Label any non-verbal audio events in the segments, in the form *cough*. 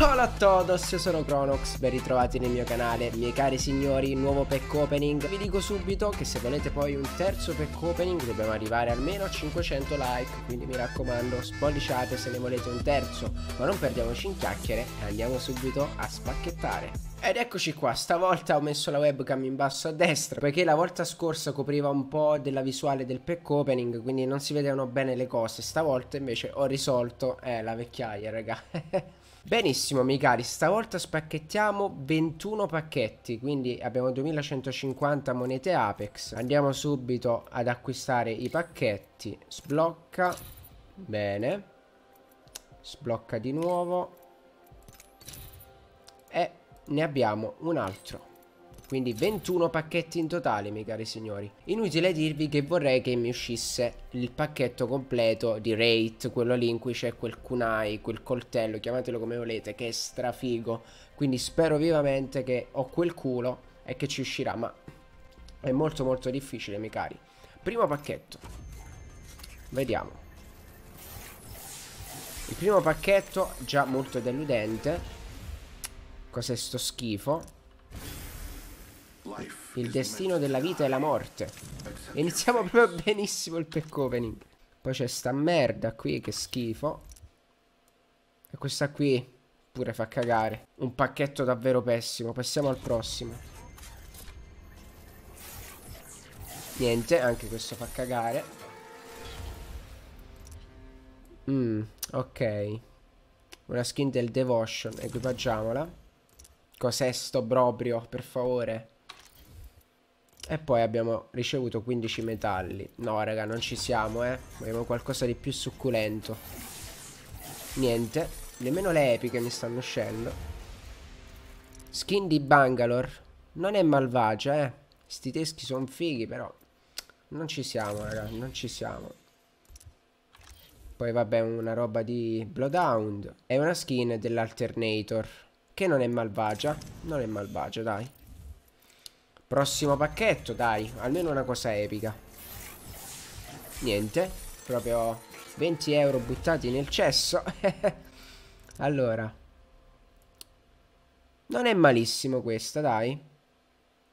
Hola a todos, io sono Cronox, ben ritrovati nel mio canale Miei cari signori, nuovo pack opening Vi dico subito che se volete poi un terzo pack opening dobbiamo arrivare almeno a 500 like Quindi mi raccomando, spolliciate se ne volete un terzo Ma non perdiamoci in chiacchiere e andiamo subito a spacchettare ed eccoci qua, stavolta ho messo la webcam in basso a destra Perché la volta scorsa copriva un po' della visuale del pack opening Quindi non si vedevano bene le cose Stavolta invece ho risolto, eh la vecchiaia raga *laughs* Benissimo, miei cari, stavolta spacchettiamo 21 pacchetti, quindi abbiamo 2150 monete Apex. Andiamo subito ad acquistare i pacchetti. Sblocca, bene. Sblocca di nuovo. E ne abbiamo un altro quindi 21 pacchetti in totale miei cari signori inutile dirvi che vorrei che mi uscisse il pacchetto completo di Raid, quello lì in cui c'è quel kunai quel coltello chiamatelo come volete che è strafigo quindi spero vivamente che ho quel culo e che ci uscirà ma è molto molto difficile miei cari primo pacchetto vediamo il primo pacchetto già molto deludente cos'è sto schifo il destino della vita è la morte. iniziamo proprio benissimo il pack opening. Poi c'è sta merda qui che schifo. E questa qui pure fa cagare. Un pacchetto davvero pessimo. Passiamo al prossimo. Niente, anche questo fa cagare. Mm, ok. Una skin del Devotion, equipaggiamola. Cos'è sto proprio, per favore? E poi abbiamo ricevuto 15 metalli. No, raga, non ci siamo, eh. Vogliamo qualcosa di più succulento. Niente. Nemmeno le epiche mi stanno uscendo. Skin di Bangalore. Non è malvagia, eh. Sti teschi sono fighi, però. Non ci siamo, raga, non ci siamo. Poi vabbè, una roba di Bloodhound È una skin dell'Alternator. Che non è malvagia. Non è malvagia, dai. Prossimo pacchetto, dai. Almeno una cosa epica. Niente. Proprio 20 euro buttati nel cesso. *laughs* allora. Non è malissimo questa, dai.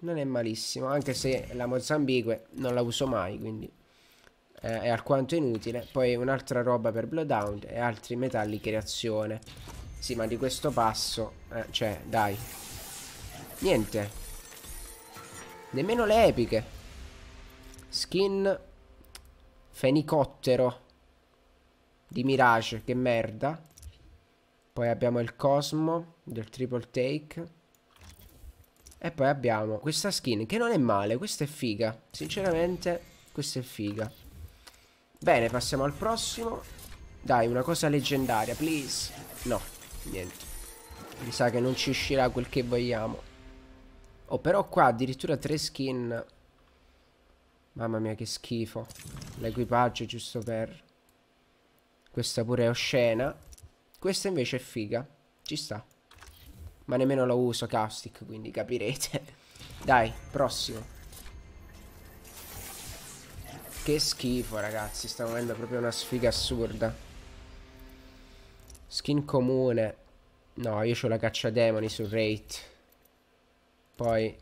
Non è malissimo. Anche se la Mozambique non la uso mai, quindi... Eh, è alquanto inutile. Poi un'altra roba per Bloodhound e altri metalli creazione Sì, ma di questo passo... Eh, cioè, dai. Niente. Nemmeno le epiche. Skin fenicottero di Mirage, che merda. Poi abbiamo il Cosmo del Triple Take. E poi abbiamo questa skin che non è male, questa è figa. Sinceramente questa è figa. Bene, passiamo al prossimo. Dai, una cosa leggendaria, please. No, niente. Mi sa che non ci uscirà quel che vogliamo. Oh, però qua addirittura tre skin. Mamma mia, che schifo. L'equipaggio, giusto per... Questa pure è oscena. Questa invece è figa. Ci sta. Ma nemmeno la uso caustic, quindi capirete. *laughs* Dai, prossimo. Che schifo, ragazzi. Sta avendo proprio una sfiga assurda. Skin comune. No, io ho la caccia demoni su rate. Poi,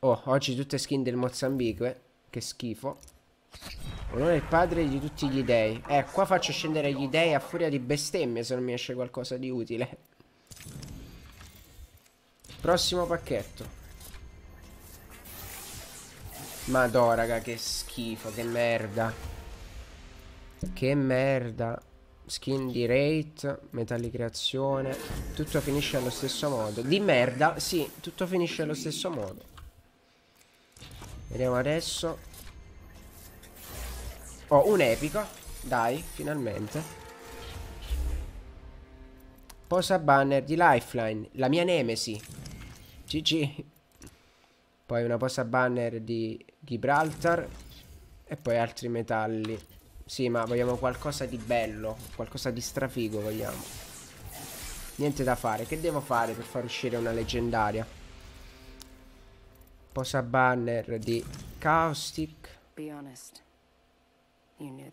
oh, oggi tutte skin del Mozambico, Che schifo. Onore il padre di tutti gli dei. Eh, qua faccio scendere gli dei a furia di bestemmie se non mi esce qualcosa di utile. Prossimo pacchetto. Madò, raga, che schifo, che merda. Che merda. Skin di rate, metalli creazione Tutto finisce allo stesso modo Di merda, sì, tutto finisce allo stesso modo Vediamo adesso Ho Oh, epico, Dai, finalmente Posa banner di Lifeline La mia nemesi GG Poi una posa banner di Gibraltar E poi altri metalli sì, ma vogliamo qualcosa di bello. Qualcosa di strafigo vogliamo. Niente da fare. Che devo fare per far uscire una leggendaria? Posa banner di Caustic.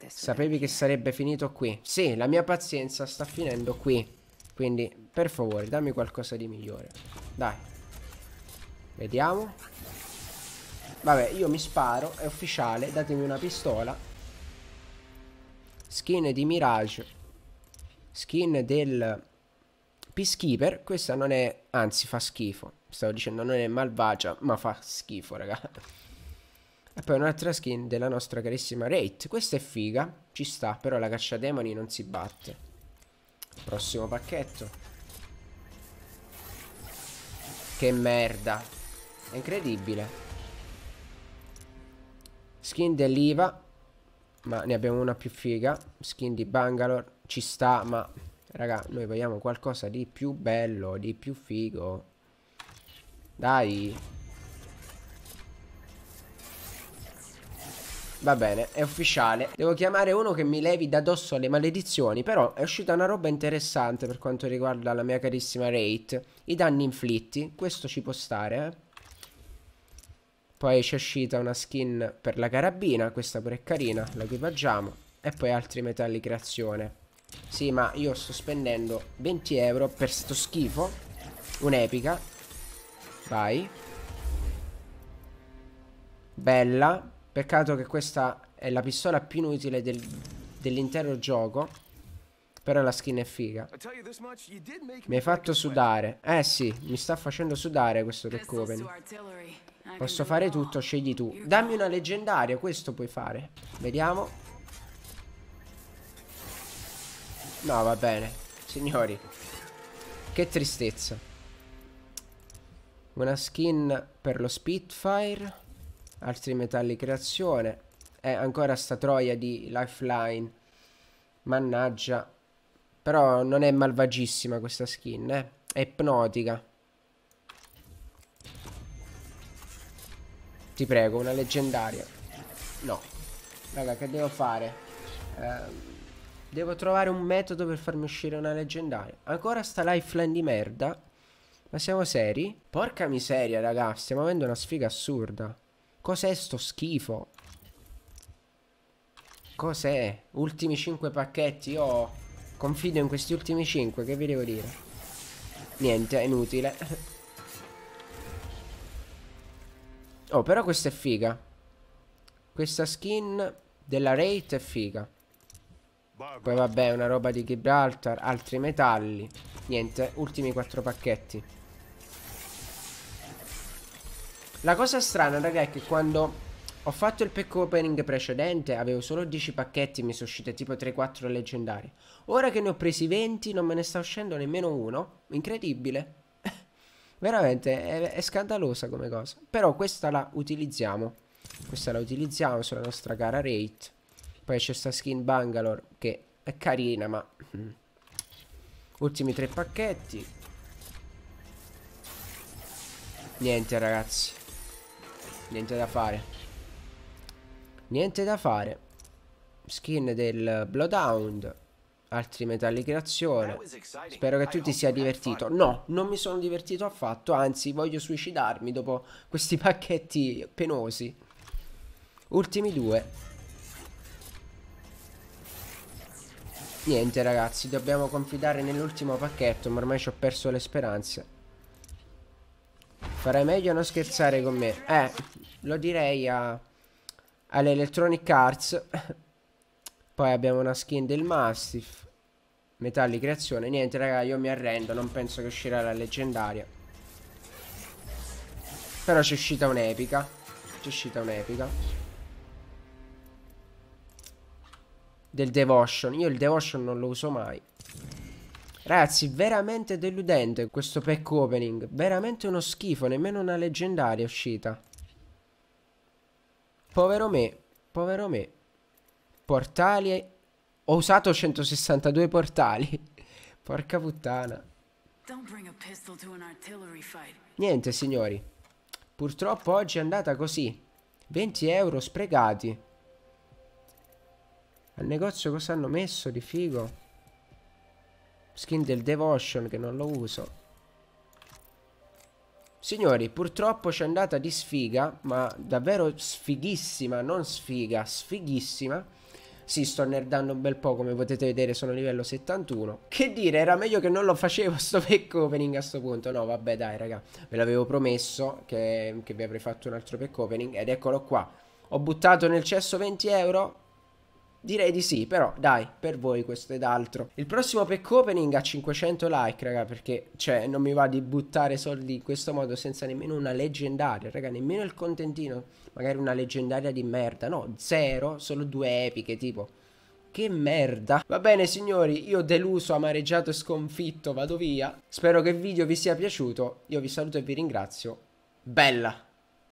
Sapevi che sarebbe finito qui? Sì, la mia pazienza sta finendo qui. Quindi, per favore, dammi qualcosa di migliore. Dai. Vediamo. Vabbè, io mi sparo, è ufficiale, datemi una pistola Skin di Mirage. Skin del Peacekeeper. Questa non è... Anzi, fa schifo. Stavo dicendo non è malvagia, ma fa schifo, raga. E poi un'altra skin della nostra carissima Rate. Questa è figa, ci sta, però la caccia demoni non si batte. Prossimo pacchetto. Che merda. È incredibile. Skin dell'IVA ma ne abbiamo una più figa. Skin di Bangalore ci sta, ma raga, noi vogliamo qualcosa di più bello, di più figo. Dai. Va bene, è ufficiale. Devo chiamare uno che mi levi da dosso alle maledizioni, però è uscita una roba interessante per quanto riguarda la mia carissima Rate. I danni inflitti, questo ci può stare, eh. Poi c'è uscita una skin per la carabina, questa pure è carina, la equipaggiamo. E poi altri metalli creazione. Sì, ma io sto spendendo 20 euro per sto schifo. Un'epica. Vai. Bella. Peccato che questa è la pistola più inutile del, dell'intero gioco. Però la skin è figa. Mi hai fatto sudare. Eh sì, mi sta facendo sudare questo Tekoven. Posso fare tutto, scegli tu. Dammi una leggendaria, questo puoi fare. Vediamo. No, va bene. Signori. Che tristezza. Una skin per lo Spitfire. Altri metalli creazione. E ancora sta troia di Lifeline. Mannaggia. Però non è malvagissima questa skin, eh. È ipnotica. Ti prego, una leggendaria. No. Raga, che devo fare? Eh, devo trovare un metodo per farmi uscire una leggendaria. Ancora sta lifeline di merda. Ma siamo seri? Porca miseria, raga. Stiamo avendo una sfiga assurda. Cos'è sto schifo? Cos'è? Ultimi 5 pacchetti, oh. Confido in questi ultimi 5, che vi devo dire? Niente, è inutile. Oh, però questa è figa. Questa skin della Rate è figa. Poi vabbè, una roba di Gibraltar, altri metalli. Niente, ultimi 4 pacchetti. La cosa strana, raga, è che quando ho fatto il pack opening precedente, avevo solo 10 pacchetti e mi sono uscite tipo 3-4 leggendari. Ora che ne ho presi 20 non me ne sta uscendo nemmeno uno. Incredibile. *laughs* Veramente è, è, scandalosa come cosa. Però questa la utilizziamo. Questa la utilizziamo sulla nostra gara Rate. Poi c'è sta skin Bangalore che è carina ma... Mm. Ultimi 3 pacchetti. Niente ragazzi. Niente da fare. Niente da fare. Skin del Bloodhound. Altri metalli creazione. Spero che tu ti sia divertito. No, non mi sono divertito affatto. Anzi, voglio suicidarmi dopo questi *laughs* pacchetti penosi. Ultimi due. Niente ragazzi, dobbiamo confidare nell'ultimo pacchetto, ma ormai ci ho perso le speranze. Farei meglio a non scherzare con me. Eh, lo direi a alle Electronic Arts. *coughs* Poi abbiamo una skin del Mastiff. Metalli creazione. Niente, raga, io mi arrendo. Non penso che uscirà la leggendaria. Però c'è uscita un'epica. C'è uscita un'epica. Del Devotion. Io il Devotion non lo uso mai. Ragazzi, veramente deludente questo pack opening. Veramente uno schifo. Nemmeno una leggendaria è uscita. Povero me, povero me. Portali. Ho usato 162 portali. *laughs* Porca puttana. Niente, signori. Purtroppo oggi è andata così. 20 euro sprecati. Al negozio cosa hanno messo di figo? Skin del Devotion che non lo uso. Signori, purtroppo ci è andata di sfiga, ma davvero sfighissima, non sfiga, sfighissima. Sì, sto nerdando un bel po', come potete vedere sono livello 71. Che dire, era meglio che non lo facevo *laughs* sto pack opening a sto punto. No, vabbè, dai, raga, ve l'avevo promesso che, che vi avrei fatto un altro pack opening ed eccolo qua. Ho buttato nel cesso 20 euro, Direi di sì, però dai, per voi questo ed altro. Il prossimo pack opening a 500 like, raga, perché cioè non mi va di buttare soldi in questo modo senza nemmeno una leggendaria, raga, nemmeno il contentino, magari una leggendaria di merda, no, zero, solo due epiche, tipo che merda. Va bene signori, io deluso, amareggiato e sconfitto vado via. Spero che il video vi sia piaciuto, io vi saluto e vi ringrazio. Bella!